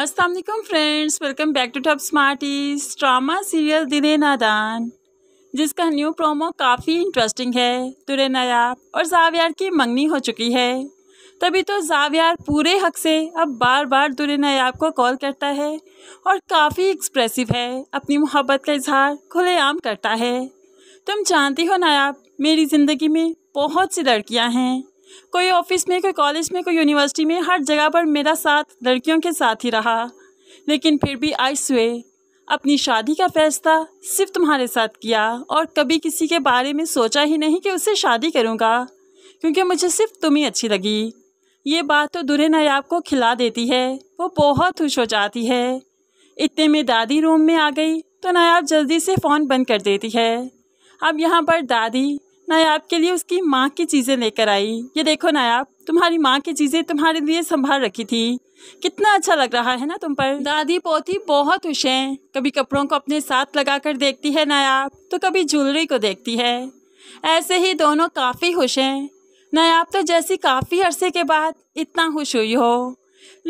Aslam friends welcome back to top smarties drama serial दिने नादान जिसका न्यू प्रोमो काफ़ी इंटरेस्टिंग है तुरे नायाब और जावियार की मंगनी हो चुकी है तभी तो जावियार पूरे हक से अब बार बार दुरे नायाब को कॉल करता है और काफ़ी एक्सप्रेसिव है अपनी मोहब्बत का इजहार खुलेआम करता है तुम जानती हो नायाब मेरी ज़िंदगी में बहुत सी लड़कियाँ हैं कोई ऑफिस में कोई कॉलेज में कोई यूनिवर्सिटी में हर जगह पर मेरा साथ लड़कियों के साथ ही रहा लेकिन फिर भी आई सुए अपनी शादी का फैसला सिर्फ तुम्हारे साथ किया और कभी किसी के बारे में सोचा ही नहीं कि उससे शादी करूँगा क्योंकि मुझे सिर्फ तुम ही अच्छी लगी ये बात तो दुरे नायाब को खिला देती है वो बहुत खुश हो जाती है इतने में दादी रूम में आ गई तो नायाब जल्दी से फ़ोन बंद कर देती है अब यहाँ पर दादी नायाब के लिए उसकी माँ की चीज़ें लेकर आई ये देखो नायाब तुम्हारी माँ की चीज़ें तुम्हारे लिए संभाल रखी थी कितना अच्छा लग रहा है ना तुम पर दादी पोती बहुत खुश हैं कभी कपड़ों को अपने साथ लगाकर देखती है नायाब तो कभी ज्वेलरी को देखती है ऐसे ही दोनों काफ़ी खुश हैं नायाब तो जैसी काफ़ी अरसे के बाद इतना खुश हुई हो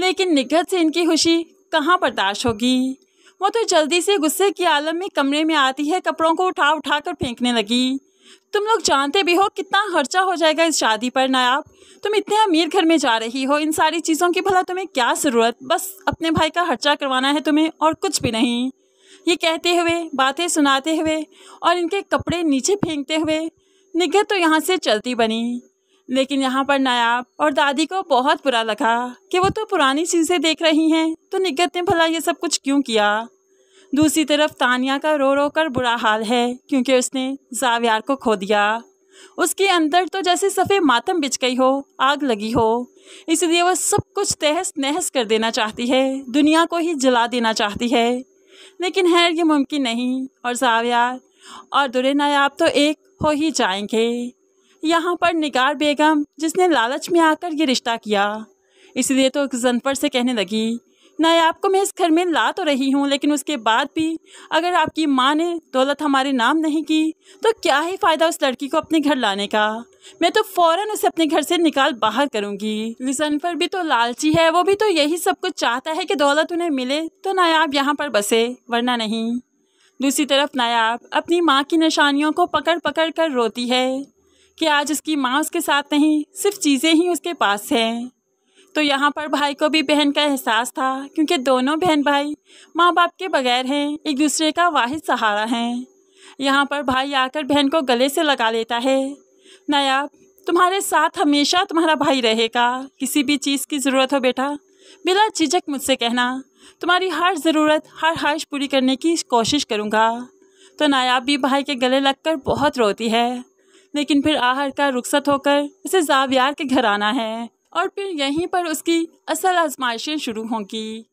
लेकिन निगत से इनकी खुशी कहाँ बर्दाश्त होगी वो तो जल्दी से गुस्से की आलम में कमरे में आती है कपड़ों को उठा उठा कर फेंकने लगी तुम लोग जानते भी हो कितना खर्चा हो जाएगा इस शादी पर नायाब तुम इतने अमीर घर में जा रही हो इन सारी चीज़ों की भला तुम्हें क्या ज़रूरत बस अपने भाई का खर्चा करवाना है तुम्हें और कुछ भी नहीं ये कहते हुए बातें सुनाते हुए और इनके कपड़े नीचे फेंकते हुए निगह तो यहाँ से चलती बनी लेकिन यहाँ पर नायाब और दादी को बहुत बुरा लगा कि वो तो पुरानी चीज़ें देख रही हैं तो निगत ने भला ये सब कुछ क्यों किया दूसरी तरफ तानिया का रो रो कर बुरा हाल है क्योंकि उसने जावियार को खो दिया उसके अंदर तो जैसे सफ़ेद मातम बिछ गई हो आग लगी हो इसलिए वह सब कुछ तहस नहस कर देना चाहती है दुनिया को ही जला देना चाहती है लेकिन है ये मुमकिन नहीं और जावियार और दुरे नायाब तो एक हो ही जाएंगे यहाँ पर निगार बेगम जिसने लालच में आकर ये रिश्ता किया इसलिए तो जनफर से कहने लगी नायाब को मैं इस घर में ला तो रही हूँ लेकिन उसके बाद भी अगर आपकी माँ ने दौलत हमारे नाम नहीं की तो क्या ही फ़ायदा उस लड़की को अपने घर लाने का मैं तो फ़ौरन उसे अपने घर से निकाल बाहर करूँगी लिसनफर भी तो लालची है वो भी तो यही सब कुछ चाहता है कि दौलत उन्हें मिले तो नायाब यहाँ पर बसे वरना नहीं दूसरी तरफ नायाब अपनी माँ की निशानियों को पकड़ पकड़ कर रोती है कि आज उसकी माँ उसके साथ नहीं सिर्फ चीज़ें ही उसके पास हैं तो यहाँ पर भाई को भी बहन का एहसास था क्योंकि दोनों बहन भाई माँ बाप के बगैर हैं एक दूसरे का वाहिद सहारा हैं यहाँ पर भाई आकर बहन को गले से लगा लेता है नायाब तुम्हारे साथ हमेशा तुम्हारा भाई रहेगा किसी भी चीज़ की ज़रूरत हो बेटा बिला झिझक मुझसे कहना तुम्हारी हर ज़रूरत हर ख्वाहिश पूरी करने की कोशिश करूँगा तो नायाब भी भाई के गले लगकर बहुत रोती है लेकिन फिर आहर का रुख्सत होकर उसे जावियार के घर आना है और फिर यहीं पर उसकी असल आजमाइशें शुरू होंगी